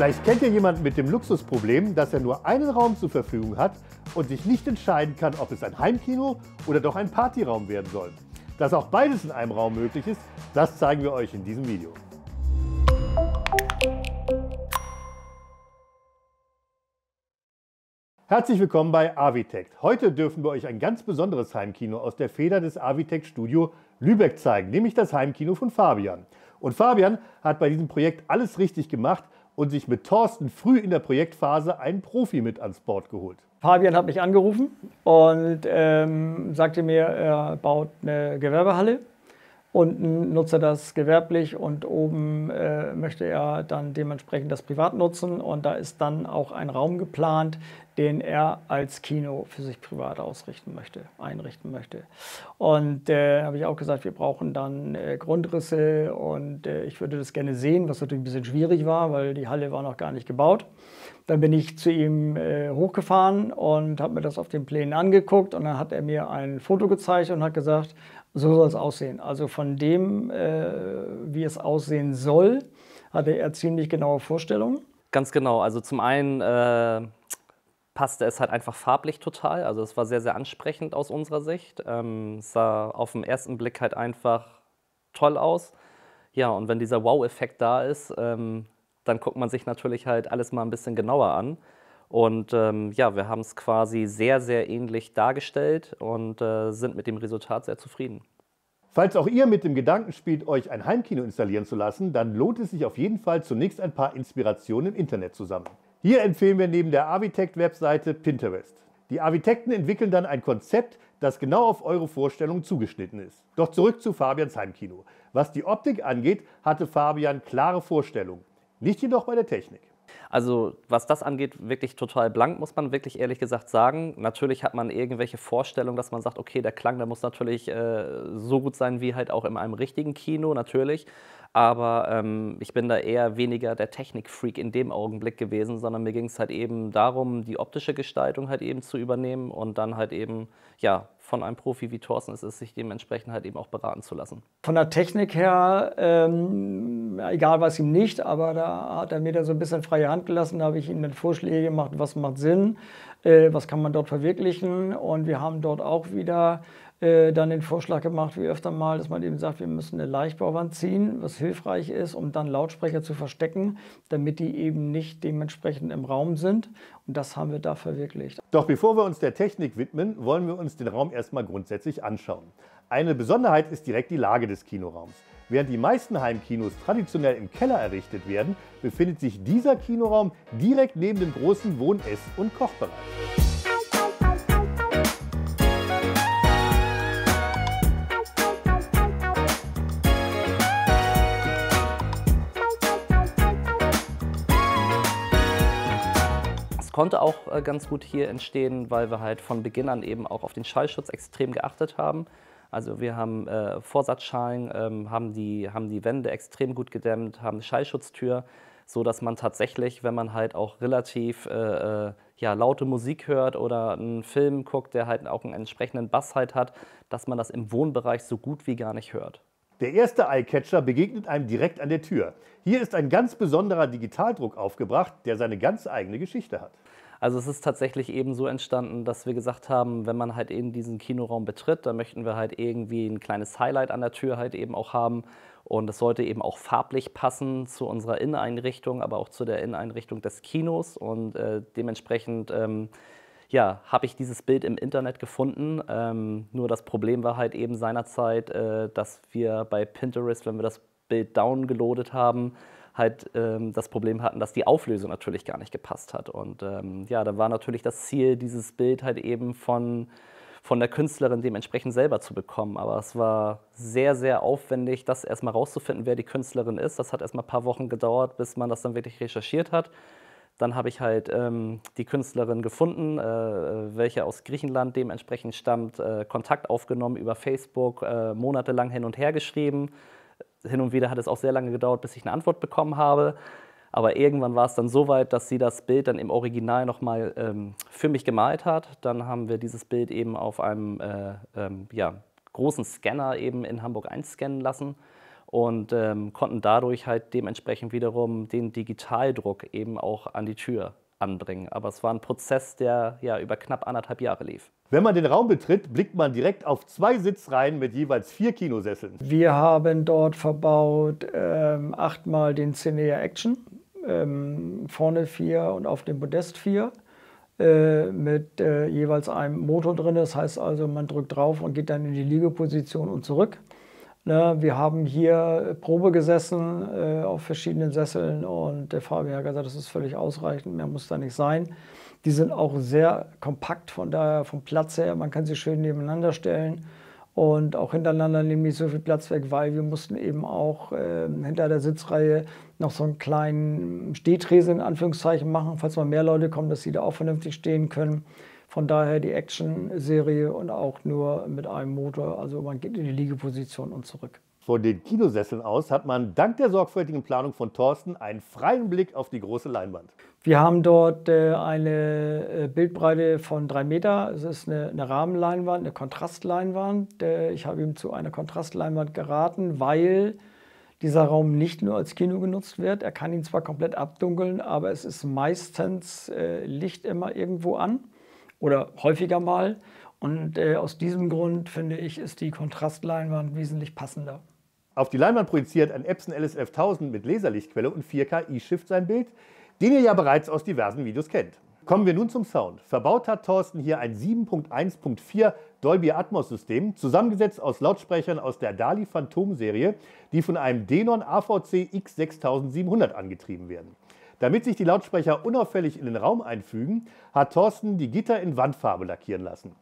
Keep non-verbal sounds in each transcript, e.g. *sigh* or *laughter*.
Vielleicht kennt ihr jemanden mit dem Luxusproblem, dass er nur einen Raum zur Verfügung hat und sich nicht entscheiden kann, ob es ein Heimkino oder doch ein Partyraum werden soll. Dass auch beides in einem Raum möglich ist, das zeigen wir euch in diesem Video. Herzlich willkommen bei Avitect. Heute dürfen wir euch ein ganz besonderes Heimkino aus der Feder des Avitect Studio Lübeck zeigen, nämlich das Heimkino von Fabian. Und Fabian hat bei diesem Projekt alles richtig gemacht und sich mit Thorsten früh in der Projektphase einen Profi mit ans Board geholt. Fabian hat mich angerufen und ähm, sagte mir, er baut eine Gewerbehalle Unten nutzt er das gewerblich und oben äh, möchte er dann dementsprechend das privat nutzen. Und da ist dann auch ein Raum geplant, den er als Kino für sich privat ausrichten möchte, einrichten möchte. Und äh, habe ich auch gesagt, wir brauchen dann äh, Grundrisse und äh, ich würde das gerne sehen, was natürlich ein bisschen schwierig war, weil die Halle war noch gar nicht gebaut. Dann bin ich zu ihm äh, hochgefahren und habe mir das auf den Plänen angeguckt und dann hat er mir ein Foto gezeigt und hat gesagt, so soll es aussehen. Also von dem, äh, wie es aussehen soll, hatte er ziemlich genaue Vorstellungen. Ganz genau. Also zum einen äh, passte es halt einfach farblich total. Also es war sehr, sehr ansprechend aus unserer Sicht. Ähm, es sah auf den ersten Blick halt einfach toll aus. Ja, und wenn dieser Wow-Effekt da ist, ähm, dann guckt man sich natürlich halt alles mal ein bisschen genauer an. Und ähm, ja, wir haben es quasi sehr, sehr ähnlich dargestellt und äh, sind mit dem Resultat sehr zufrieden. Falls auch ihr mit dem Gedanken spielt, euch ein Heimkino installieren zu lassen, dann lohnt es sich auf jeden Fall zunächst ein paar Inspirationen im Internet zu sammeln. Hier empfehlen wir neben der Avitect-Webseite Pinterest. Die Architekten entwickeln dann ein Konzept, das genau auf eure Vorstellungen zugeschnitten ist. Doch zurück zu Fabians Heimkino. Was die Optik angeht, hatte Fabian klare Vorstellungen, nicht jedoch bei der Technik. Also was das angeht, wirklich total blank, muss man wirklich ehrlich gesagt sagen. Natürlich hat man irgendwelche Vorstellungen, dass man sagt, okay, der Klang, der muss natürlich äh, so gut sein wie halt auch in einem richtigen Kino, natürlich. Aber ähm, ich bin da eher weniger der Technikfreak in dem Augenblick gewesen, sondern mir ging es halt eben darum, die optische Gestaltung halt eben zu übernehmen und dann halt eben, ja, von einem Profi wie Thorsten ist es, sich dementsprechend halt eben auch beraten zu lassen. Von der Technik her, ähm, egal was ihm nicht, aber da hat er mir da so ein bisschen freie Hand gelassen, da habe ich ihm dann Vorschläge gemacht, was macht Sinn, äh, was kann man dort verwirklichen und wir haben dort auch wieder äh, dann den Vorschlag gemacht, wie öfter mal, dass man eben sagt, wir müssen eine Leichtbauwand ziehen, was hilfreich ist, um dann Lautsprecher zu verstecken, damit die eben nicht dementsprechend im Raum sind. Und das haben wir da verwirklicht. Doch bevor wir uns der Technik widmen, wollen wir uns den Raum erstmal grundsätzlich anschauen. Eine Besonderheit ist direkt die Lage des Kinoraums. Während die meisten Heimkinos traditionell im Keller errichtet werden, befindet sich dieser Kinoraum direkt neben dem großen Wohn-, Ess- und Kochbereich. konnte auch äh, ganz gut hier entstehen, weil wir halt von Beginn an eben auch auf den Schallschutz extrem geachtet haben. Also wir haben äh, Vorsatzschalen, ähm, haben, die, haben die Wände extrem gut gedämmt, haben eine Schallschutztür, so dass man tatsächlich, wenn man halt auch relativ äh, äh, ja, laute Musik hört oder einen Film guckt, der halt auch einen entsprechenden Bass halt hat, dass man das im Wohnbereich so gut wie gar nicht hört. Der erste Eyecatcher begegnet einem direkt an der Tür. Hier ist ein ganz besonderer Digitaldruck aufgebracht, der seine ganz eigene Geschichte hat. Also es ist tatsächlich eben so entstanden, dass wir gesagt haben, wenn man halt eben diesen Kinoraum betritt, dann möchten wir halt irgendwie ein kleines Highlight an der Tür halt eben auch haben. Und es sollte eben auch farblich passen zu unserer Inneneinrichtung, aber auch zu der Inneneinrichtung des Kinos. Und äh, dementsprechend ähm, ja, habe ich dieses Bild im Internet gefunden. Ähm, nur das Problem war halt eben seinerzeit, äh, dass wir bei Pinterest, wenn wir das Bild downgeloadet haben, halt ähm, das Problem hatten, dass die Auflösung natürlich gar nicht gepasst hat. Und ähm, ja, da war natürlich das Ziel, dieses Bild halt eben von, von der Künstlerin dementsprechend selber zu bekommen. Aber es war sehr, sehr aufwendig, das erstmal rauszufinden, wer die Künstlerin ist. Das hat erstmal ein paar Wochen gedauert, bis man das dann wirklich recherchiert hat. Dann habe ich halt ähm, die Künstlerin gefunden, äh, äh welche aus Griechenland dementsprechend stammt, äh, Kontakt aufgenommen über Facebook, äh, monatelang hin und her geschrieben hin und wieder hat es auch sehr lange gedauert, bis ich eine Antwort bekommen habe. Aber irgendwann war es dann so weit, dass sie das Bild dann im Original nochmal ähm, für mich gemalt hat. Dann haben wir dieses Bild eben auf einem äh, ähm, ja, großen Scanner eben in Hamburg einscannen lassen und ähm, konnten dadurch halt dementsprechend wiederum den Digitaldruck eben auch an die Tür anbringen. Aber es war ein Prozess, der ja über knapp anderthalb Jahre lief. Wenn man den Raum betritt, blickt man direkt auf zwei Sitzreihen mit jeweils vier Kinosesseln. Wir haben dort verbaut ähm, achtmal den Cinea Action, ähm, vorne vier und auf dem Podest vier äh, mit äh, jeweils einem Motor drin. Das heißt also, man drückt drauf und geht dann in die Liegeposition und zurück. Ne, wir haben hier äh, Probe gesessen äh, auf verschiedenen Sesseln und der Fabian hat gesagt, das ist völlig ausreichend, mehr muss da nicht sein. Die sind auch sehr kompakt, von daher vom Platz her, man kann sie schön nebeneinander stellen und auch hintereinander nehmen nicht so viel Platz weg, weil wir mussten eben auch äh, hinter der Sitzreihe noch so einen kleinen Stehtresen in Anführungszeichen machen, falls mal mehr Leute kommen, dass sie da auch vernünftig stehen können. Von daher die Action-Serie und auch nur mit einem Motor. Also man geht in die Liegeposition und zurück. Von den Kinosesseln aus hat man dank der sorgfältigen Planung von Thorsten einen freien Blick auf die große Leinwand. Wir haben dort äh, eine äh, Bildbreite von drei Meter. Es ist eine, Rahmenleinwand, eine Kontrastleinwand. Äh, ich habe ihm zu einer Kontrastleinwand geraten, weil dieser Raum nicht nur als Kino genutzt wird. Er kann ihn zwar komplett abdunkeln, aber es ist meistens Licht immer irgendwo an oder häufiger mal. Und äh, aus diesem Grund finde ich, ist die Kontrastleinwand wesentlich passender. Auf die Leinwand projiziert ein Epson ls 1000 mit Laserlichtquelle und 4K E-Shift sein Bild, den ihr ja bereits aus diversen Videos kennt. Kommen wir nun zum Sound. Verbaut hat Thorsten hier ein 7.1.4 Dolby Atmos System, zusammengesetzt aus Lautsprechern aus der Dali Phantom Serie, die von einem Denon AVC X6700 angetrieben werden. Damit sich die Lautsprecher unauffällig in den Raum einfügen, hat Thorsten die Gitter in Wandfarbe lackieren lassen.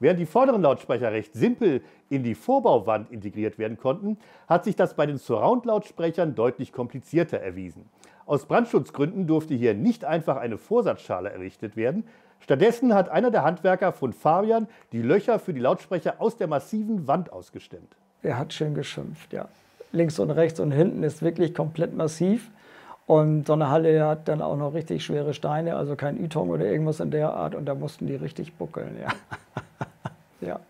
Während die vorderen Lautsprecher recht simpel in die Vorbauwand integriert werden konnten, hat sich das bei den Surround-Lautsprechern deutlich komplizierter erwiesen. Aus Brandschutzgründen durfte hier nicht einfach eine Vorsatzschale errichtet werden. Stattdessen hat einer der Handwerker von Fabian die Löcher für die Lautsprecher aus der massiven Wand ausgestemmt. Er hat schön geschimpft, ja. Links und rechts und hinten ist wirklich komplett massiv. Und so eine Halle hat dann auch noch richtig schwere Steine, also kein Ytong oder irgendwas in der Art. Und da mussten die richtig buckeln, ja. *laughs* ja.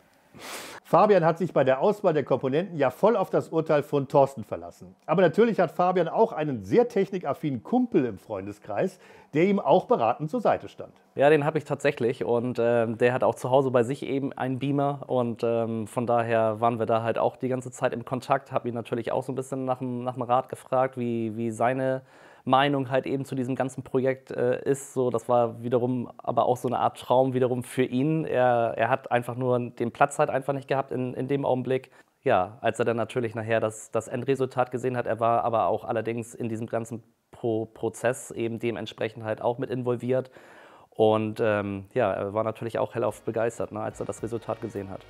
Fabian hat sich bei der Auswahl der Komponenten ja voll auf das Urteil von Thorsten verlassen. Aber natürlich hat Fabian auch einen sehr technikaffinen Kumpel im Freundeskreis, der ihm auch beratend zur Seite stand. Ja, den habe ich tatsächlich und äh, der hat auch zu Hause bei sich eben einen Beamer und ähm, von daher waren wir da halt auch die ganze Zeit im Kontakt, habe ihn natürlich auch so ein bisschen nach dem, nach dem Rat gefragt, wie, wie seine Meinung halt eben zu diesem ganzen Projekt äh, ist. So, das war wiederum aber auch so eine Art Traum wiederum für ihn. Er, er hat einfach nur den Platz halt einfach nicht gehabt in, in dem Augenblick. Ja, als er dann natürlich nachher das, das Endresultat gesehen hat, er war aber auch allerdings in diesem ganzen Pro Prozess eben dementsprechend halt auch mit involviert. Und ähm, ja, er war natürlich auch hellauf begeistert, ne, als er das Resultat gesehen hat.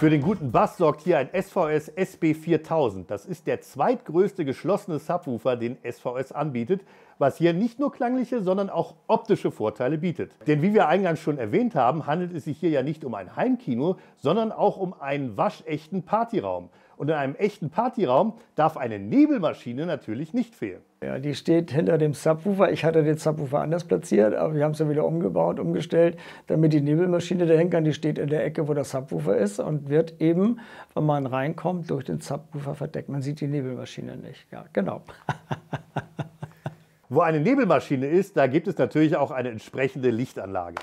Für den guten Bass sorgt hier ein SVS SB4000. Das ist der zweitgrößte geschlossene Subwoofer, den SVS anbietet, was hier nicht nur klangliche, sondern auch optische Vorteile bietet. Denn wie wir eingangs schon erwähnt haben, handelt es sich hier ja nicht um ein Heimkino, sondern auch um einen waschechten Partyraum. Und in einem echten Partyraum darf eine Nebelmaschine natürlich nicht fehlen. Ja, die steht hinter dem Subwoofer. Ich hatte den Subwoofer anders platziert, aber wir haben es ja wieder umgebaut, umgestellt, damit die Nebelmaschine dahin kann. Die steht in der Ecke, wo der Subwoofer ist und wird eben, wenn man reinkommt, durch den Subwoofer verdeckt. Man sieht die Nebelmaschine nicht. Ja, genau. *laughs* Wo eine Nebelmaschine ist, da gibt es natürlich auch eine entsprechende Lichtanlage.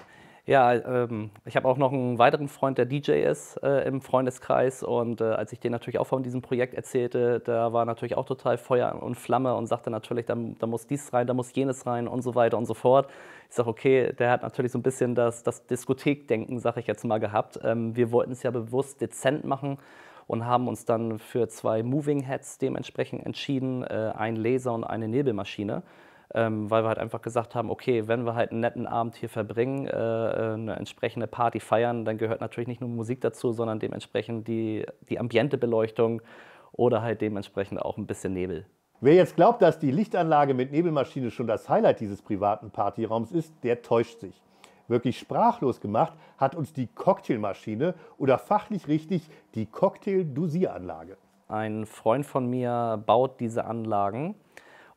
Ja, ähm, ich habe auch noch einen weiteren Freund, der DJ ist äh, im Freundeskreis. Und äh, als ich den natürlich auch von diesem Projekt erzählte, da war natürlich auch total Feuer und Flamme und sagte natürlich, da, da muss dies rein, da muss jenes rein und so weiter und so fort. Ich sage, okay, der hat natürlich so ein bisschen das, das Diskothekdenken, sage ich jetzt mal, gehabt. Ähm, wir wollten es ja bewusst dezent machen und haben uns dann für zwei Moving Heads dementsprechend entschieden, äh, ein Laser und eine Nebelmaschine ähm, weil wir halt einfach gesagt haben, okay, wenn wir halt einen netten Abend hier verbringen, äh, eine entsprechende Party feiern, dann gehört natürlich nicht nur Musik dazu, sondern dementsprechend die, die Ambientebeleuchtung oder halt dementsprechend auch ein bisschen Nebel. Wer jetzt glaubt, dass die Lichtanlage mit Nebelmaschine schon das Highlight dieses privaten Partyraums ist, der täuscht sich. Wirklich sprachlos gemacht hat uns die Cocktailmaschine oder fachlich richtig die Cocktail-Dosieranlage. Ein Freund von mir baut diese Anlagen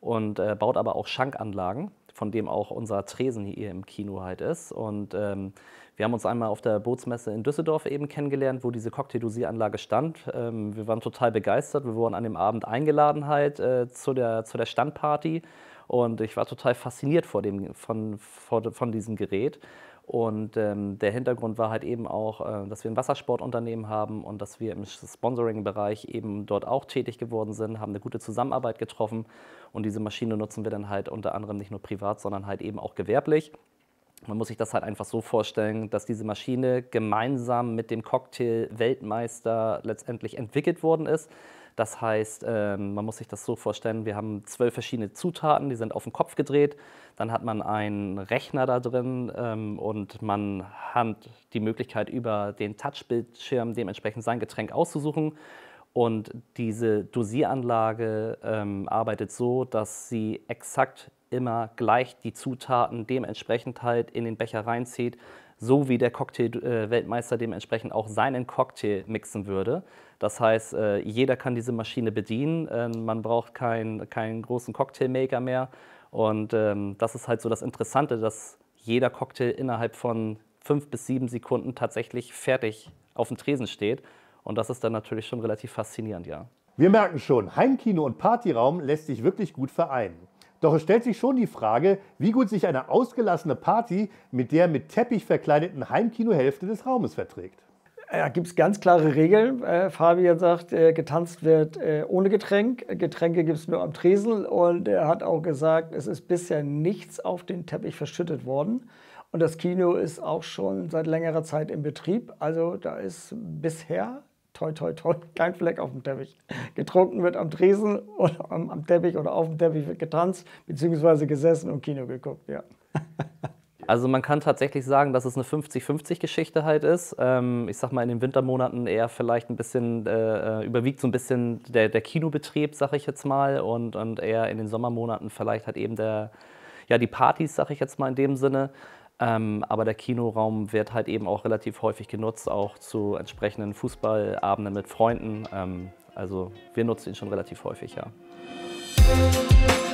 und äh, baut aber auch Schankanlagen, von dem auch unser Tresen hier im Kino halt ist. Und ähm, wir haben uns einmal auf der Bootsmesse in Düsseldorf eben kennengelernt, wo diese Cocktail-Dosier-Anlage stand. Ähm, wir waren total begeistert. Wir wurden an dem Abend eingeladen halt äh, zu, der, zu der Standparty. Und ich war total fasziniert vor dem, von, vor, von diesem Gerät. Und ähm, der Hintergrund war halt eben auch, äh, dass wir ein Wassersportunternehmen haben und dass wir im Sponsoring-Bereich eben dort auch tätig geworden sind, haben eine gute Zusammenarbeit getroffen. Und diese Maschine nutzen wir dann halt unter anderem nicht nur privat, sondern halt eben auch gewerblich. Man muss sich das halt einfach so vorstellen, dass diese Maschine gemeinsam mit dem Cocktail Weltmeister letztendlich entwickelt worden ist. Das heißt, ähm, man muss sich das so vorstellen, wir haben zwölf verschiedene Zutaten, die sind auf den Kopf gedreht. Dann hat man einen Rechner da drin ähm, und man hat die Möglichkeit, über den Touchbildschirm dementsprechend sein Getränk auszusuchen. Und diese Dosieranlage ähm, arbeitet so, dass sie exakt immer gleich die Zutaten dementsprechend halt in den Becher reinzieht, so wie der Cocktail-Weltmeister äh, dementsprechend auch seinen Cocktail mixen würde. Das heißt, äh, jeder kann diese Maschine bedienen. Ähm, man braucht keinen, keinen großen Cocktailmaker mehr. Und ähm, das ist halt so das Interessante, dass jeder Cocktail innerhalb von fünf bis sieben Sekunden tatsächlich fertig auf dem Tresen steht. Und das ist dann natürlich schon relativ faszinierend, ja. Wir merken schon, Heimkino und Partyraum lässt sich wirklich gut vereinen. Doch es stellt sich schon die Frage, wie gut sich eine ausgelassene Party mit der mit Teppich verkleideten Heimkinohälfte des Raumes verträgt. Da gibt es ganz klare Regeln. Äh, Fabian sagt, äh, getanzt wird äh, ohne Getränk. Getränke gibt es nur am Tresel. Und er hat auch gesagt, es ist bisher nichts auf den Teppich verschüttet worden. Und das Kino ist auch schon seit längerer Zeit in Betrieb. Also da ist bisher, toi, toi, toi, *laughs* kein Fleck auf dem Teppich. Getrunken wird am Tresen oder am, am Teppich oder auf dem Teppich wird getanzt, beziehungsweise gesessen und Kino geguckt. Ja. *laughs* Also man kann tatsächlich sagen, dass es eine 50-50-Geschichte halt ist. Ähm, ich sag mal, in den Wintermonaten eher vielleicht ein bisschen, äh, äh, überwiegt so ein bisschen der, der Kinobetrieb, sag ich jetzt mal, und, und eher in den Sommermonaten vielleicht halt eben der, ja, die Partys, sag ich jetzt mal in dem Sinne. Ähm, aber der Kinoraum wird halt eben auch relativ häufig genutzt, auch zu entsprechenden Fußballabenden mit Freunden. Ähm, also wir nutzen ihn schon relativ häufig, ja. Musik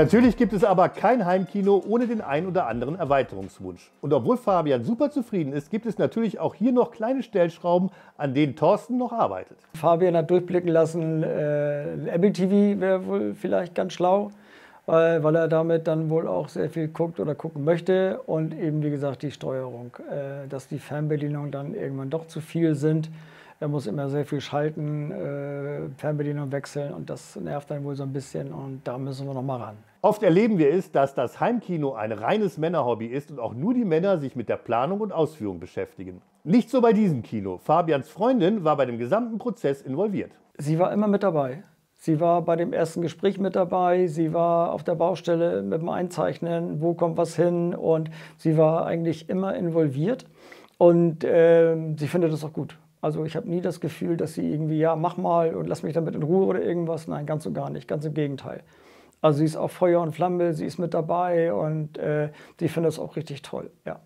Natürlich gibt es aber kein Heimkino ohne den ein oder anderen Erweiterungswunsch. Und obwohl Fabian super zufrieden ist, gibt es natürlich auch hier noch kleine Stellschrauben, an denen Thorsten noch arbeitet. Fabian hat durchblicken lassen, äh, Apple TV wäre wohl vielleicht ganz schlau, äh, weil er damit dann wohl auch sehr viel guckt oder gucken möchte. Und eben, wie gesagt, die Steuerung, äh, dass die Fernbedienungen dann irgendwann doch zu viel sind. Er muss immer sehr viel schalten, äh, Fernbedienung wechseln und das nervt dann wohl so ein bisschen und da müssen wir nochmal ran. Oft erleben wir es, dass das Heimkino ein reines Männerhobby ist und auch nur die Männer sich mit der Planung und Ausführung beschäftigen. Nicht so bei diesem Kino. Fabians Freundin war bei dem gesamten Prozess involviert. Sie war immer mit dabei. Sie war bei dem ersten Gespräch mit dabei, sie war auf der Baustelle mit dem Einzeichnen, wo kommt was hin und sie war eigentlich immer involviert und äh, sie findet das auch gut. Also ich habe nie das Gefühl, dass sie irgendwie, ja, mach mal und lass mich damit in Ruhe oder irgendwas. Nein, ganz und gar nicht, ganz im Gegenteil. Also sie ist auch Feuer und Flamme, sie ist mit dabei und äh, sie findet es auch richtig toll, ja.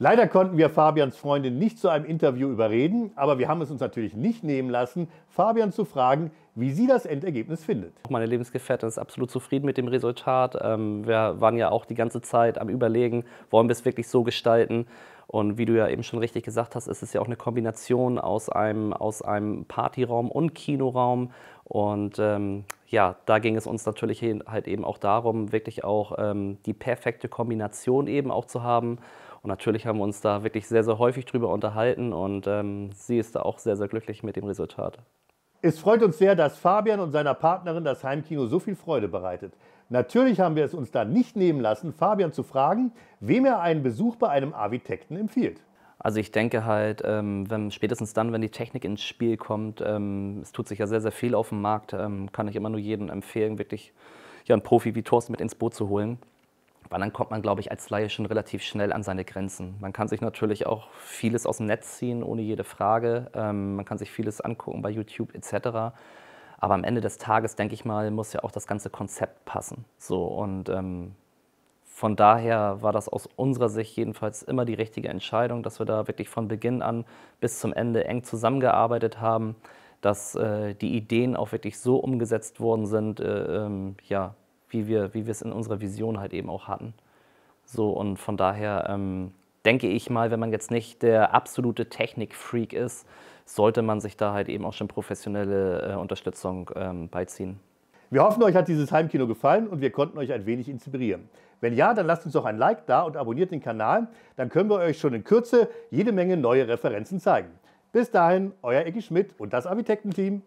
Leider konnten wir Fabians Freundin nicht zu einem Interview überreden, aber wir haben es uns natürlich nicht nehmen lassen, Fabian zu fragen, wie sie das Endergebnis findet. Meine Lebensgefährtin ist absolut zufrieden mit dem Resultat. Ähm, wir waren ja auch die ganze Zeit am Überlegen, wollen wir es wirklich so gestalten, und wie du ja eben schon richtig gesagt hast, ist es ja auch eine Kombination aus einem, aus einem Partyraum und Kinoraum. Und ähm, ja, da ging es uns natürlich halt eben auch darum, wirklich auch ähm, die perfekte Kombination eben auch zu haben. Und natürlich haben wir uns da wirklich sehr, sehr häufig drüber unterhalten und ähm, sie ist da auch sehr, sehr glücklich mit dem Resultat. Es freut uns sehr, dass Fabian und seiner Partnerin das Heimkino so viel Freude bereitet. Natürlich haben wir es uns da nicht nehmen lassen, Fabian zu fragen, wem er einen Besuch bei einem Architekten empfiehlt. Also ich denke halt, ähm, wenn, spätestens dann, wenn die Technik ins Spiel kommt, ähm, es tut sich ja sehr, sehr viel auf dem Markt, ähm, kann ich immer nur jedem empfehlen, wirklich ja, einen Profi wie Thorsten mit ins Boot zu holen. Weil dann kommt man, glaube ich, als Laie schon relativ schnell an seine Grenzen. Man kann sich natürlich auch vieles aus dem Netz ziehen, ohne jede Frage. man kann sich vieles angucken bei YouTube etc. Aber am Ende des Tages, denke ich mal, muss ja auch das ganze Konzept passen. So und ähm, von daher war das aus unserer Sicht jedenfalls immer die richtige Entscheidung, dass wir da wirklich von Beginn an bis zum Ende eng zusammengearbeitet haben, dass äh, die Ideen auch wirklich so umgesetzt worden sind, äh, ähm, ja, wie wir, wie wir es in unserer Vision halt eben auch hatten. So und von daher ähm, denke ich mal, wenn man jetzt nicht der absolute Technik-Freak ist, sollte man sich da halt eben auch schon professionelle äh, Unterstützung ähm, beiziehen. Wir hoffen, euch hat dieses Heimkino gefallen und wir konnten euch ein wenig inspirieren. Wenn ja, dann lasst uns doch ein Like da und abonniert den Kanal, dann können wir euch schon in Kürze jede Menge neue Referenzen zeigen. Bis dahin, euer Ecki Schmidt und das Architektenteam.